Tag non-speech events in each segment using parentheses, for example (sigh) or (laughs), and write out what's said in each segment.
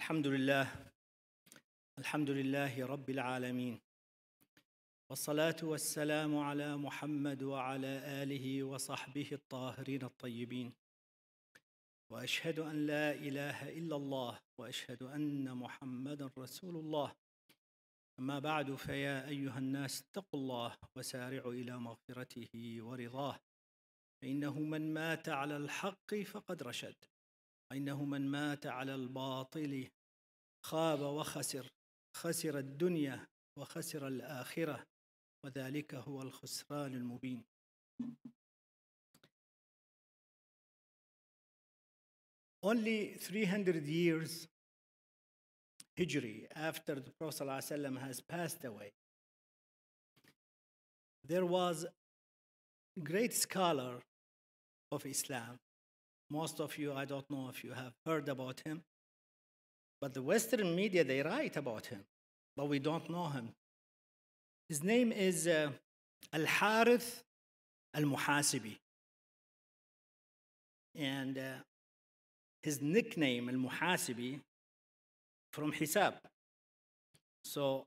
الحمد لله الحمد لله رب العالمين والصلاة والسلام على محمد وعلى آله وصحبه الطاهرين الطيبين وأشهد أن لا إله إلا الله وأشهد أن محمدا رسول الله أما بعد فيا أيها الناس اتقوا الله وسارعوا إلى مغفرته ورضاه فإنه من مات على الحق فقد رشد انه من مات على الباطل خاب وخسر خسر الدنيا وخسر الاخره وذلك هو الخسران المبين only 300 years Hijri after the Prophet ﷺ has passed away, there was a great scholar of Islam Most of you, I don't know if you have heard about him. But the Western media, they write about him, but we don't know him. His name is uh, Al Harith Al Muhasibi. And uh, his nickname, Al Muhasibi, from Hisab. So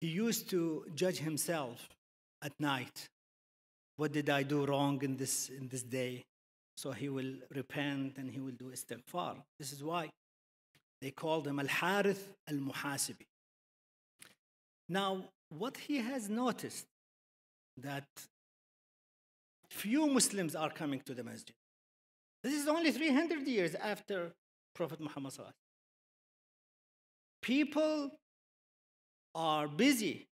he used to judge himself at night. What did I do wrong in this, in this day? So he will repent and he will do istighfar. This is why they called him Al Harith Al Muhasibi. Now, what he has noticed that few Muslims are coming to the masjid. This is only 300 years after Prophet Muhammad. People are busy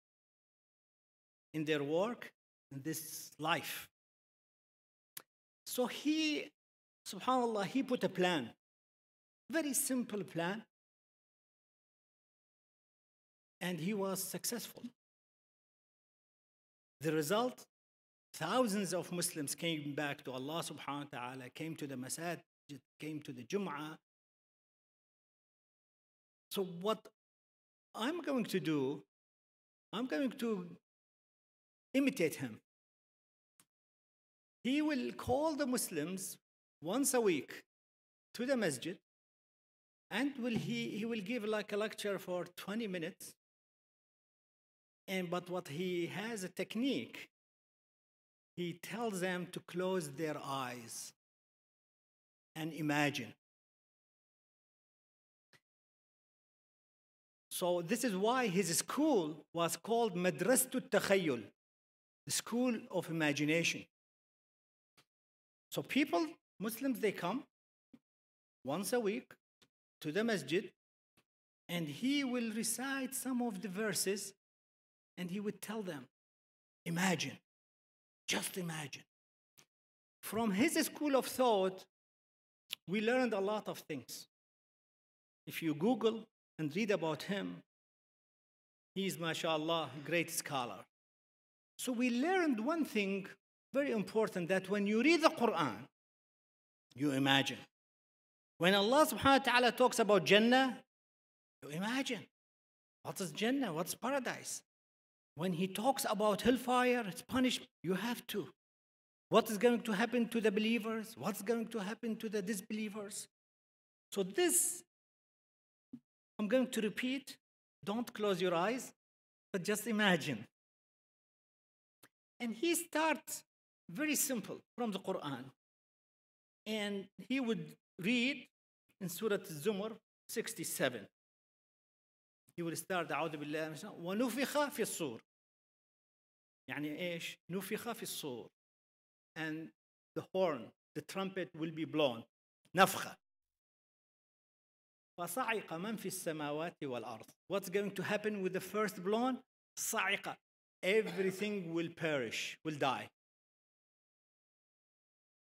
in their work in this life. So he, subhanAllah, he put a plan, very simple plan, and he was successful. The result, thousands of Muslims came back to Allah subhanahu wa ta'ala, came to the masajid, came to the Jum'ah. So what I'm going to do, I'm going to imitate him he will call the Muslims once a week to the masjid and will he, he will give like a lecture for 20 minutes. And but what he has a technique, he tells them to close their eyes and imagine. So this is why his school was called Madrasatu Takhayyul, the school of imagination. So people, Muslims, they come once a week to the masjid and he will recite some of the verses and he would tell them, imagine, just imagine. From his school of thought, we learned a lot of things. If you Google and read about him, he is, mashallah, a great scholar. So we learned one thing very important that when you read the Quran, you imagine. When Allah subhanahu wa ta'ala talks about Jannah, you imagine. What is Jannah? What's paradise? When he talks about hellfire, it's punishment, you have to. What is going to happen to the believers? What's going to happen to the disbelievers? So, this, I'm going to repeat. Don't close your eyes, but just imagine. And he starts very simple from the Quran. And he would read in Surah Zumar 67. He would start أعوذ بالله ونفخ في الصور. يعني ايش؟ نفخ في الصور. And the horn, the trumpet will be blown. نفخة. فصعق من في السماوات والأرض. What's going to happen with the first blown? صعق. Everything will perish, will die.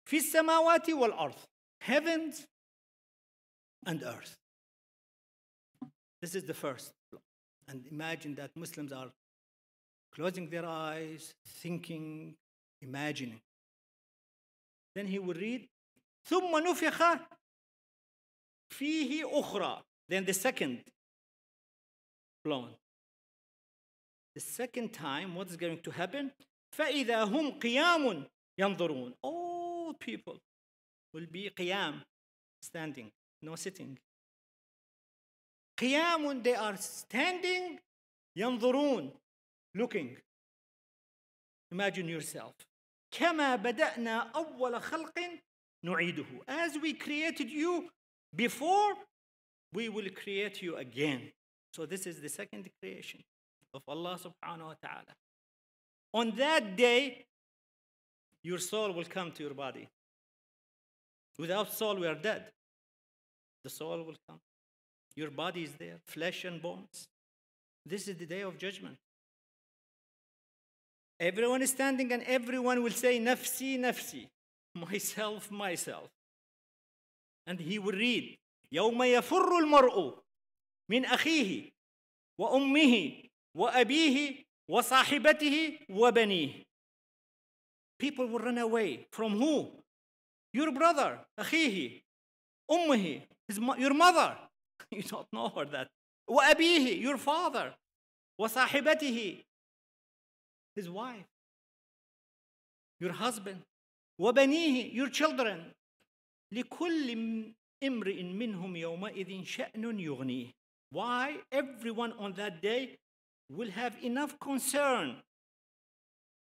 في السماوات والأرض heavens and earth this is the first and imagine that Muslims are closing their eyes thinking imagining then he will read ثم نفخ فيه أخرى then the second blown the second time what's going to happen فإذا هم قيام ينظرون oh all people will be qiyam, standing, no sitting. Qiyam when they are standing, Yanzurun, looking. Imagine yourself. كما بدأنا أول خلق نعيده. As we created you before, we will create you again. So this is the second creation of Allah subhanahu wa ta'ala. On that day, your soul will come to your body. Without soul, we are dead. The soul will come. Your body is there, flesh and bones. This is the day of judgment. Everyone is standing and everyone will say, Nafsi, Nafsi, myself, myself. And he will read, يوم يفر المرء من أخيه وأمه وأبيه وصاحبته وبنيه people will run away. From who? Your brother, akhihi, ummihi, his, your mother. (laughs) You don't know her that. وأبيه, your father. وصاحبته, his wife. Your husband. وبنيه, your children. لكل امرئ منهم يومئذ شأن يغنيه. Why? Everyone on that day will have enough concern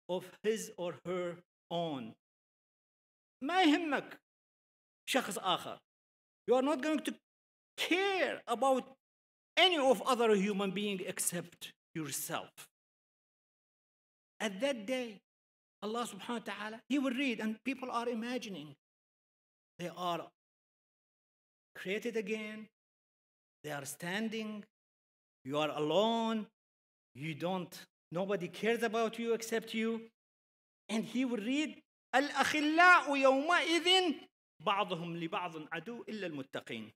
of his or her own. ما يهمك شخص آخر. You are not going to care about any of other human being except yourself. At that day, Allah subhanahu wa ta'ala, He will read, and people are imagining they are created again, they are standing, you are alone, you don't Nobody cares about you except you. And he will read الأخلاء يومئذ بعضهم لبعض عدو إلا المتقين.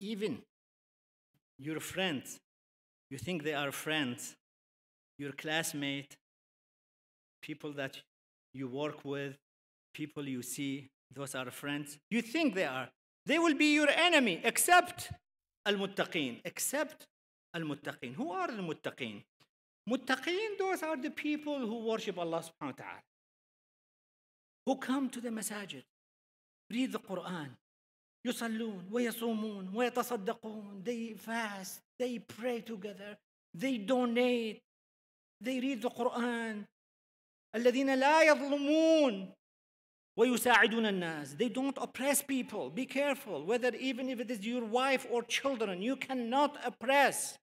Even your friends, you think they are friends, your classmate, people that you work with, people you see, those are friends. You think they are. They will be your enemy except al-muttaqin, except al-muttaqin. Who are the muttaqin Muttaqeen, those are the people who worship Allah subhanahu wa ta'ala, who come to the masajid, read the Quran, يصلون ويصومون ويتصدقون they fast they pray together they donate they read the Quran الذين لا يظلمون ويساعدون الناس they don't oppress people be careful whether even if it is your wife or children you cannot oppress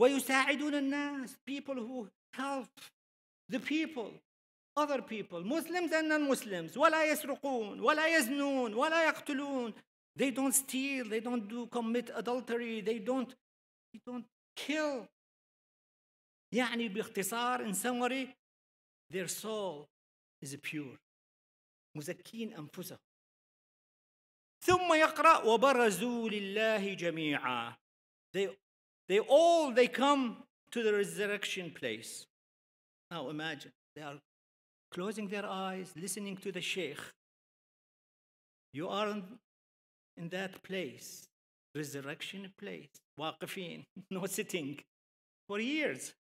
ويساعدون الناس people who help the people other people Muslims and non-Muslims ولا يسرقون ولا يزنون ولا يقتلون they don't steal they don't do commit adultery they don't they don't kill يعني باختصار in summary their soul is pure مزكين أنفسهم ثم يقرأ وبرزوا لله جميعا they they all they come to the resurrection place. Now imagine they are closing their eyes, listening to the sheikh. You are in that place, resurrection place, waqifin, (laughs) no sitting, for years.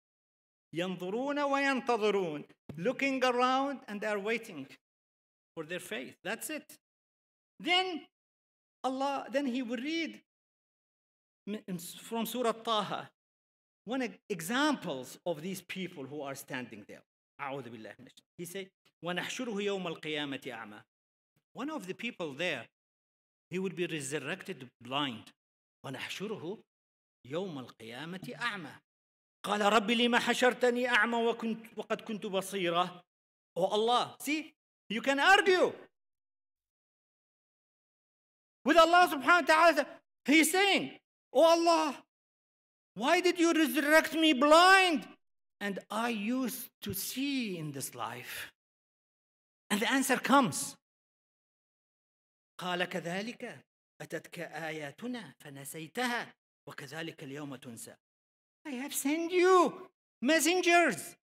ينظرون وينتظرون looking around and they are waiting for their faith that's it then allah then he will read from Surah Taha, one examples of these people who are standing there. He said, وَنَحْشُرُهُ يَوْمَ الْقِيَامَةِ أَعْمَى One of the people there, he would be resurrected blind. وَنَحْشُرُهُ يَوْمَ الْقِيَامَةِ أَعْمَى قال رب لما حشرتني أعمى وكنت وقد كنت بصيرة. Oh Allah, see, you can argue with Allah subhanahu wa ta'ala. He's saying, O oh Allah, why did you resurrect me blind? And I used to see in this life. And the answer comes. قال كذلك أتتك آياتنا فنسيتها وكذلك اليوم تنسى. I have sent you messengers,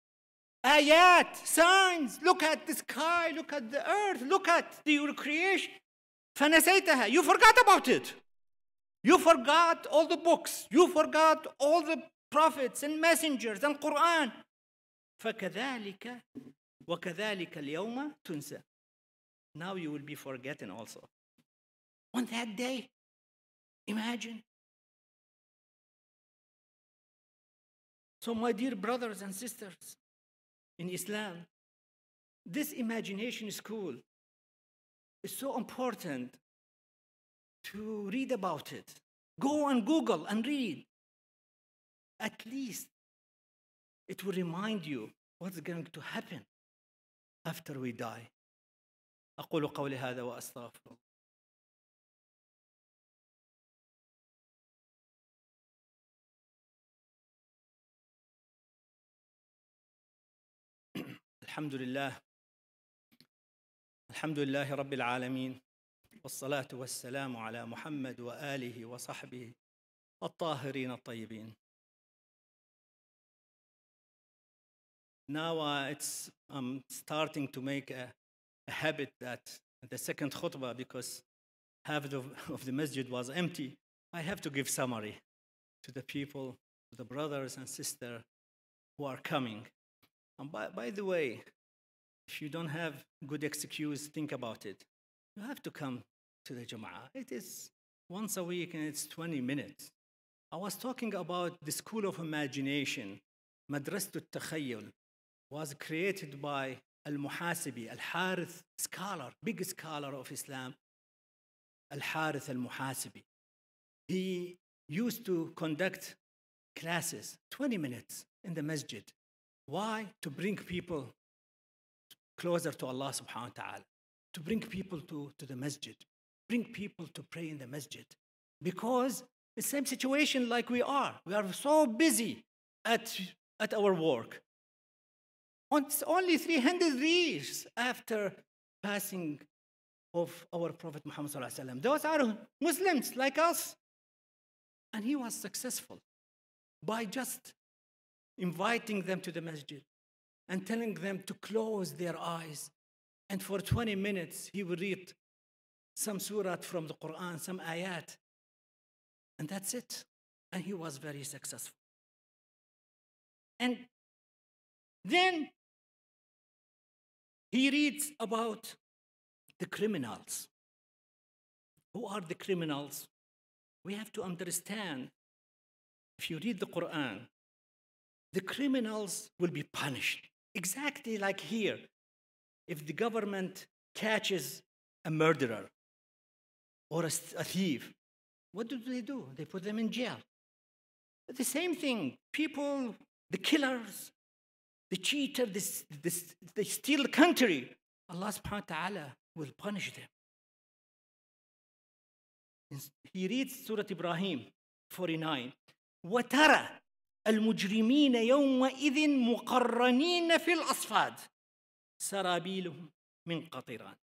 ayat, signs. Look at the sky, look at the earth, look at your creation. فنسيتها. You forgot about it. You forgot all the books. You forgot all the prophets and messengers and Quran. فكذلك وكذلك اليوم تنسى. Now you will be forgotten also. On that day, imagine. So, my dear brothers and sisters in Islam, this imagination school is so important to read about it. Go on Google and read. At least it will remind you what's going to happen after we die. أقول قولي هذا وأستغفر الله. الحمد لله الحمد لله رب العالمين والصلاة والسلام على محمد وآله وصحبه الطاهرين الطيبين. Now uh, it's, I'm starting to make a, a habit that the second khutbah, because half of, of the masjid was empty, I have to give summary to the people, to the brothers and sisters who are coming. And by, by the way, if you don't have good excuse, think about it. You have to come to the Jama'ah. It is once a week and it's 20 minutes. I was talking about the school of imagination, Madrasat al-Takhayyul, was created by Al-Muhasibi, Al-Harith scholar, big scholar of Islam, Al-Harith Al-Muhasibi. He used to conduct classes, 20 minutes in the masjid. Why? To bring people closer to Allah subhanahu wa ta'ala, to bring people to, to the masjid, bring people to pray in the masjid because the same situation like we are. We are so busy at, at our work. It's only 300 years after passing of our Prophet Muhammad Those are Muslims like us. And he was successful by just inviting them to the masjid and telling them to close their eyes. And for 20 minutes, he would read some surah from the Quran, some ayat. And that's it. And he was very successful. And then he reads about the criminals. Who are the criminals? We have to understand if you read the Quran, the criminals will be punished. Exactly like here. If the government catches a murderer, or a, a thief, what do they do? They put them in jail. The same thing. People, the killers, the cheater, they steal the country. Allah subhanahu wa ta'ala will punish them. He reads Surah Ibrahim 49. وَتَرَى الْمُجْرِمِينَ يَوْمَئِذٍ مُقَرَّنِينَ فِي الْأَصْفَادِ سَرَابِيلُهُمْ مِنْ قَطِرَانٍ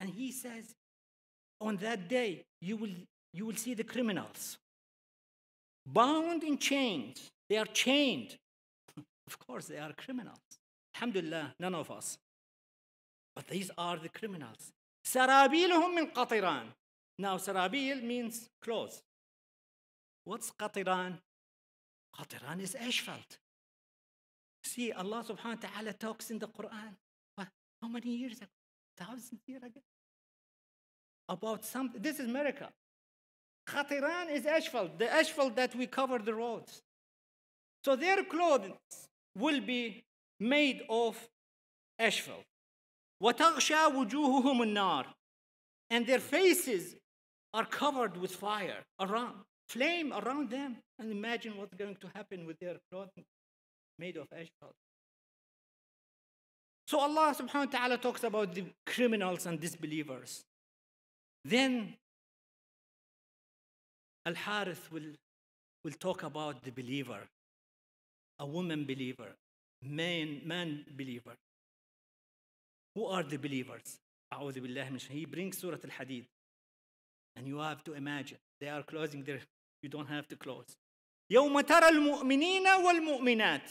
And he says, on that day, you will, you will see the criminals bound in chains. They are chained. (laughs) of course, they are criminals. Alhamdulillah, none of us. But these are the criminals. Sarabiluhum min qatiran. Now, sarabil means clothes. What's qatiran? Qatiran is asphalt. See, Allah subhanahu wa ta'ala talks in the Quran. How many years ago? Thousands years ago about something. This is miracle. Khatiran is asphalt, the asphalt that we cover the roads. So their clothes will be made of asphalt. وَتَغْشَى وُجُوهُهُمُ النَّارِ And their faces are covered with fire around, flame around them. And imagine what's going to happen with their clothing made of asphalt. So Allah subhanahu wa ta'ala talks about the criminals and disbelievers. Then Al Harith will, will talk about the believer, a woman believer, man, man believer. Who are the believers? He brings Surah Al Hadid. And you have to imagine, they are closing their, you don't have to close. يوم ترى المؤمنين والمؤمنات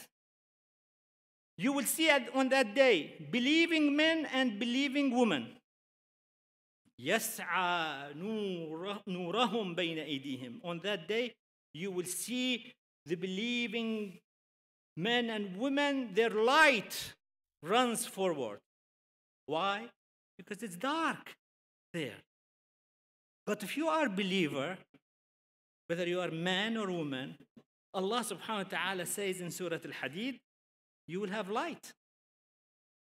You will see on that day believing men and believing women يسعى نورهم بين أيديهم. On that day, you will see the believing men and women, their light runs forward. Why? Because it's dark there. But if you are a believer, whether you are man or woman, Allah subhanahu wa ta'ala says in Surah Al Hadid, you will have light,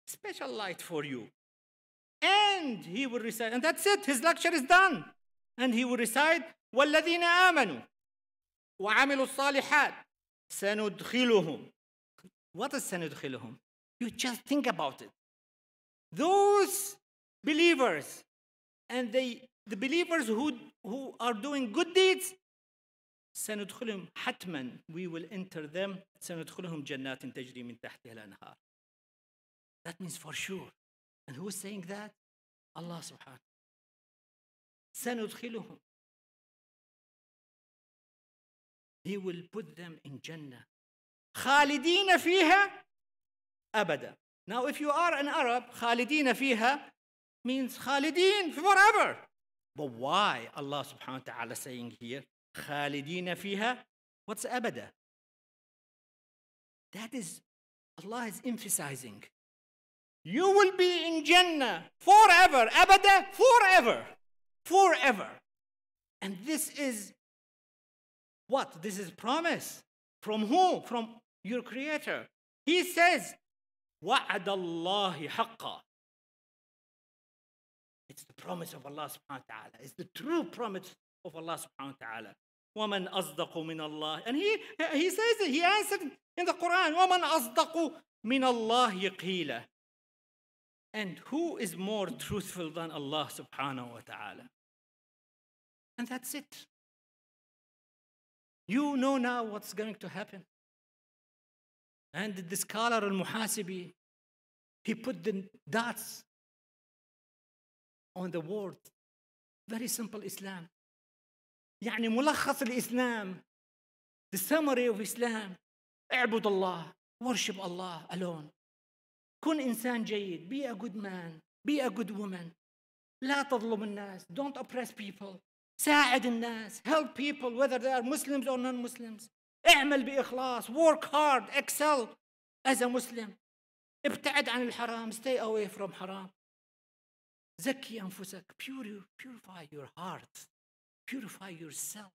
special light for you. And he would recite, and that's it, his lecture is done. And he would recite, وَالَّذِينَ آمَنُوا وَعَمِلُوا الصَّالِحَاتِ سَنُدْخِلُهُمْ What is سَنُدْخِلُهُمْ? You just think about it. Those believers and they, the believers who, who are doing good deeds, سندخلهم حتما we will enter them سندخلهم جنات تجري من تحتها الأنهار That means for sure. And who's saying that? Allah subhanahu. سندخلهم. He will put them in Jannah. خالدين فيها أبدا. Now if you are an Arab, خالدين فيها means خالدين forever. But why Allah subhanahu wa ta'ala saying here, خالدين فيها, what's أبدا? That is, Allah is emphasizing you will be in Jannah forever, abada, forever, forever. And this is what? This is promise. From who? From your creator. He says, وَعَدَ اللَّهِ حَقًّا It's the promise of Allah subhanahu wa ta'ala. It's the true promise of Allah subhanahu wa ta'ala. وَمَنْ أَصْدَقُ مِنَ اللَّهِ And he, he says it, he answered in the Quran, وَمَنْ أَصْدَقُ مِنَ اللَّهِ قِيلًا and who is more truthful than Allah subhanahu wa ta'ala? And that's it. You know now what's going to happen. And the scholar al Muhasibi, he put the dots on the word. Very simple Islam. يعني ملخص الإسلام the summary of Islam اعبد الله worship Allah alone كن انسان جيد be a good man be a good woman لا تظلم الناس don't oppress people ساعد الناس help people whether they are Muslims or non-Muslims اعمل بإخلاص work hard excel as a Muslim ابتعد عن الحرام stay away from حرام زكي أنفسك purify your heart purify yourself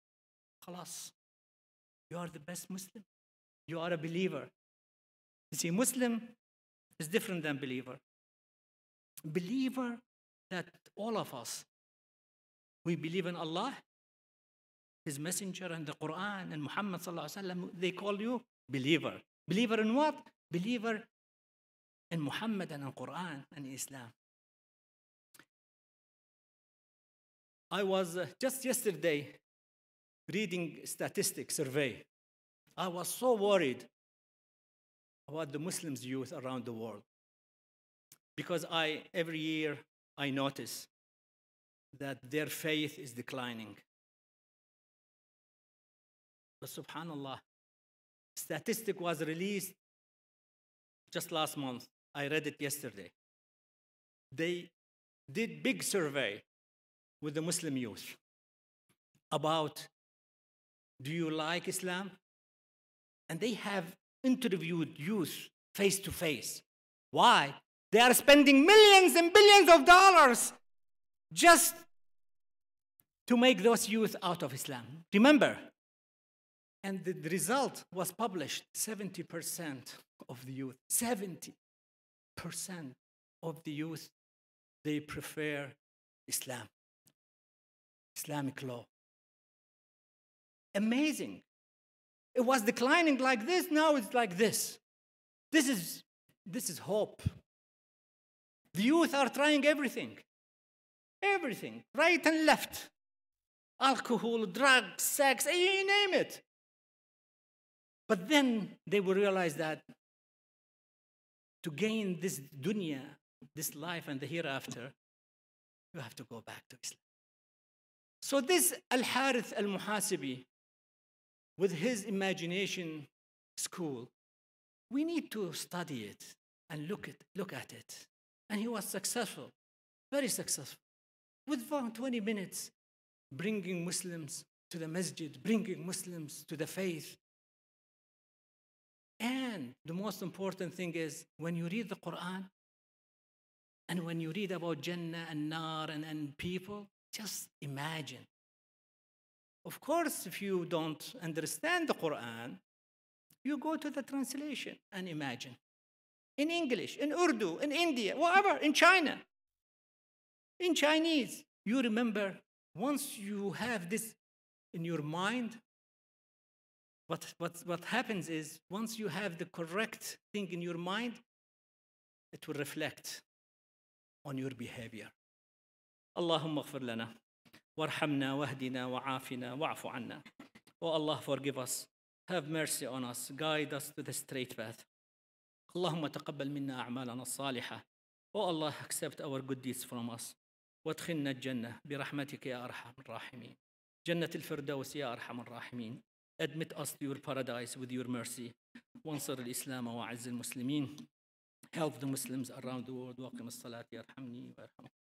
خلاص you are the best Muslim you are a believer You see, Muslim is different than believer. Believer that all of us, we believe in Allah, His Messenger, and the Quran, and Muhammad, وسلم, they call you believer. Believer in what? Believer in Muhammad and in Quran and Islam. I was uh, just yesterday reading statistics survey. I was so worried about the Muslims youth around the world. Because I, every year, I notice that their faith is declining. But subhanAllah, statistic was released just last month. I read it yesterday. They did big survey with the Muslim youth about do you like Islam? And they have interviewed youth face to face. Why? They are spending millions and billions of dollars just to make those youth out of Islam. Remember, and the result was published 70% of the youth, 70% of the youth, they prefer Islam, Islamic law. Amazing. It was declining like this, now it's like this. This is, this is hope. The youth are trying everything. Everything, right and left. Alcohol, drugs, sex, you name it. But then they will realize that to gain this dunya, this life and the hereafter, you have to go back to Islam. So this Al-Harith Al-Muhasibi, with his imagination school. We need to study it and look at, look at it. And he was successful, very successful. Within 20 minutes, bringing Muslims to the masjid, bringing Muslims to the faith. And the most important thing is when you read the Quran and when you read about Jannah and Nar and, and people, just imagine of course, if you don't understand the Quran, you go to the translation and imagine. In English, in Urdu, in India, wherever, in China, in Chinese, you remember once you have this in your mind, what, what, what happens is once you have the correct thing in your mind, it will reflect on your behavior. اللهم اغفر لنا وارحمنا واهدنا وعافنا واعف عنا. Oh Allah, forgive us. Have mercy on us. Guide us to the straight path. اللهم تقبل منا أعمالنا الصالحة. Oh Allah, accept our good deeds from us. وادخلنا الجنة برحمتك يا أرحم الراحمين. جنة الفردوس يا أرحم الراحمين. Admit us to your paradise with your mercy. وانصر الإسلام وأعز المسلمين. Help the Muslims around the world. واقم الصلاة يرحمني ويرحمك.